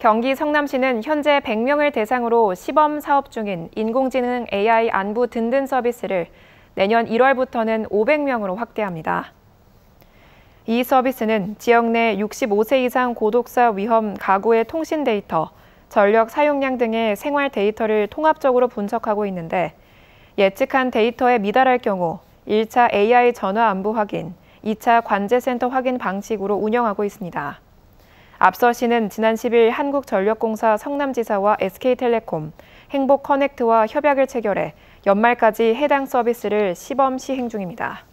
경기 성남시는 현재 100명을 대상으로 시범 사업 중인 인공지능 AI 안부 든든 서비스를 내년 1월부터는 500명으로 확대합니다. 이 서비스는 지역 내 65세 이상 고독사 위험 가구의 통신 데이터, 전력 사용량 등의 생활 데이터를 통합적으로 분석하고 있는데 예측한 데이터에 미달할 경우 1차 AI 전화 안부 확인, 2차 관제센터 확인 방식으로 운영하고 있습니다. 앞서 시는 지난 10일 한국전력공사 성남지사와 SK텔레콤, 행복커넥트와 협약을 체결해 연말까지 해당 서비스를 시범 시행 중입니다.